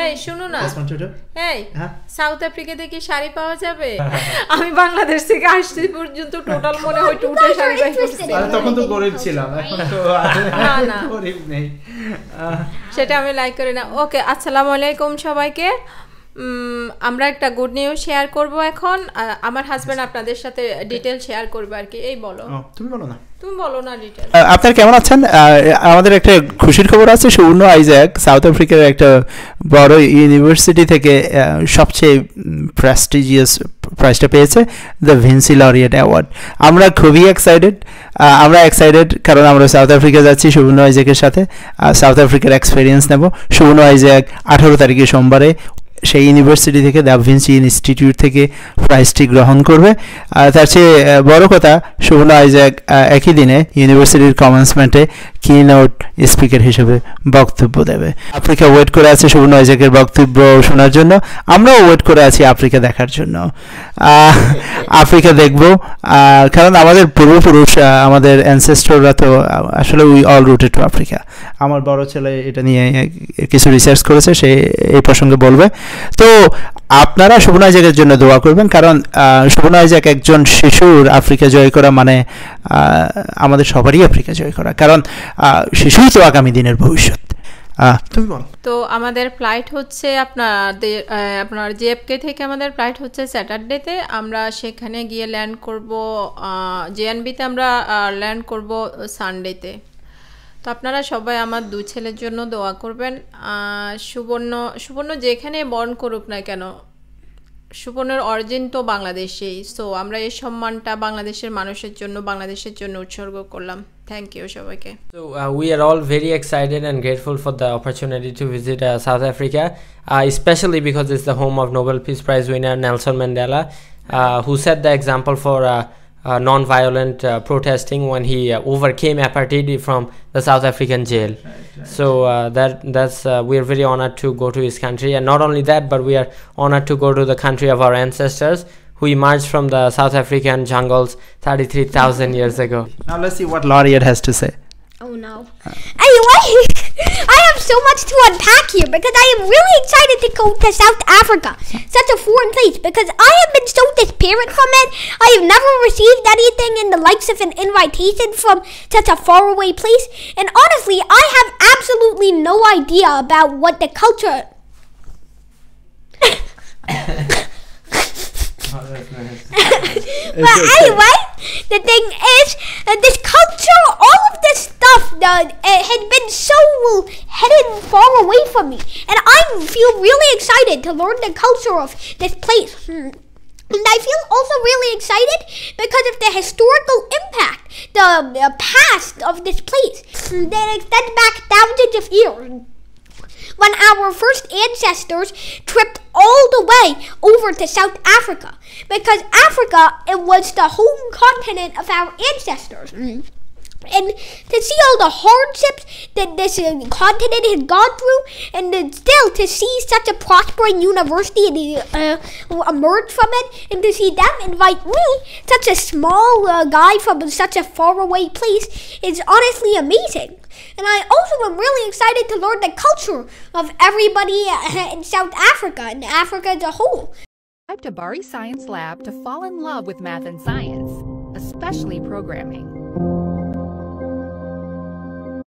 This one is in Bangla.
এই শুনো না এই সাউথ হ্যাঁ। আফ্রিকাতে কি শাড়ি পাওয়া যাবে হ্যাঁ, হ্যাঁ, আমি বাংলাদেশ থেকে আসতে পর্যন্ত টোটাল মনে হয় টুটে শাড়ি বাই তখন তো গরিব ছিলাম এখন তো গরিব নেই সেটা আমি লাইক করি না ওকে আসসালামু আলাইকুম সবাইকে আমরা একটা গুড নিউজ শেয়ার করব এখন আমার হাজবেন্ড আপনাদের সাথে ডিটেল শেয়ার করবে আর কি এই বলো oh, তুমি বলো না তুমি বলো না ডিটেল আপনারা কেমন আছেন আমাদের একটা খুশির খবর আছে সুবর্ণ আইজ্যাক সাউথ আফ্রিকার একটা বড় ইউনিভার্সিটি থেকে সবচেয়ে প্রেস্টিজিয়াস প্রাইজটা পেয়েছে দ্য ভিনসি লরিয়েট অ্যাওয়ার্ড আমরা খুবই এক্সাইটেড আমরা এক্সাইটেড কারণ আমরা সাউথ আফ্রিকা যাচ্ছি সুবর্ণ আইজ্যাকের সাথে সাউথ আফ্রিকার এক্সপিরিয়েন্স নেব সুবর্ণ আইজ্যাক আঠারো তারিখে সোমবারে সেই ইউনিভার্সিটি থেকে ভিনসি ইনস্টিটিউট থেকে প্রাইজটি গ্রহণ করবে আর তার চেয়ে বড় কথা শুভলা আইজাক একই দিনে ইউনিভার্সিটির কমেন্সমেন্টে কি নোট স্পিকার হিসেবে বক্তব্য দেবে আফ্রিকা ওয়েট করে আছে শুভন আইজাকের বক্তব্য শোনার জন্য আমরাও ওয়েট করে আছি আফ্রিকা দেখার জন্য আফ্রিকা দেখব কারণ আমাদের পূর্বপুরুষ আমাদের অ্যানসেস্টররা তো আসলে we all rooted to Africa আমার বড় ছেলে এটা নিয়ে কিছু রিসার্চ করেছে সে এই প্রসঙ্গে বলবে তো আপনারা শোভনা জাকের জন্য দোয়া করবেন কারণ শোভনা জাক একজন শিশুর আফ্রিকা জয় করা মানে আমাদের সবারই আফ্রিকা জয় করা কারণ শিশুই তো আগামী দিনের ভবিষ্যৎ তো আমাদের ফ্লাইট হচ্ছে আপনাদের আপনার জেএফকে থেকে আমাদের ফ্লাইট হচ্ছে স্যাটারডেতে আমরা সেখানে গিয়ে ল্যান্ড করব জেএনবিতে আমরা ল্যান্ড করব সানডেতে তো আপনারা সবাই আমার দু ছেলের জন্য দোয়া করবেন সুবর্ণ সুবর্ণ যেখানে বর্ণ করুক না কেন সুবর্ণের অরিজিন তো বাংলাদেশেই সো আমরা এই সম্মানটা বাংলাদেশের মানুষের জন্য বাংলাদেশের জন্য উৎসর্গ করলাম থ্যাংক ইউ সবাইকে তো we are all very excited and grateful for the opportunity to visit South Africa specially because is the home of Nobel Peace Prize winner Nelson Mandela who set the example for uh, non-violent uh, protesting when he uh, overcame apartheid from the South African jail. Right, right. So uh, that that's uh, we are very honored to go to his country, and not only that, but we are honored to go to the country of our ancestors who emerged from the South African jungles 33,000 years ago. Now let's see what Laureate has to say. Oh no! Uh. Anyway. so much to unpack here because I am really excited to go to South Africa, such a foreign place, because I have been so disparate from it. I have never received anything in the likes of an invitation from such a faraway place. And honestly, I have absolutely no idea about what the culture. but anyway, the thing is, uh, this culture, all of this stuff, uh, it had been so headed far away from me, and I feel really excited to learn the culture of this place. Hmm. And I feel also really excited because of the historical impact, the past of this place hmm. that extends back thousands of years when our first ancestors tripped all the way over to South Africa because Africa it was the home continent of our ancestors. Mm and to see all the hardships that this uh, continent had gone through, and still to see such a prospering university and, uh, uh, emerge from it, and to see them invite me, such a small uh, guy from such a faraway place, is honestly amazing. And I also am really excited to learn the culture of everybody uh, in South Africa and Africa as a whole. Subscribe to Bari Science Lab to fall in love with math and science, especially programming.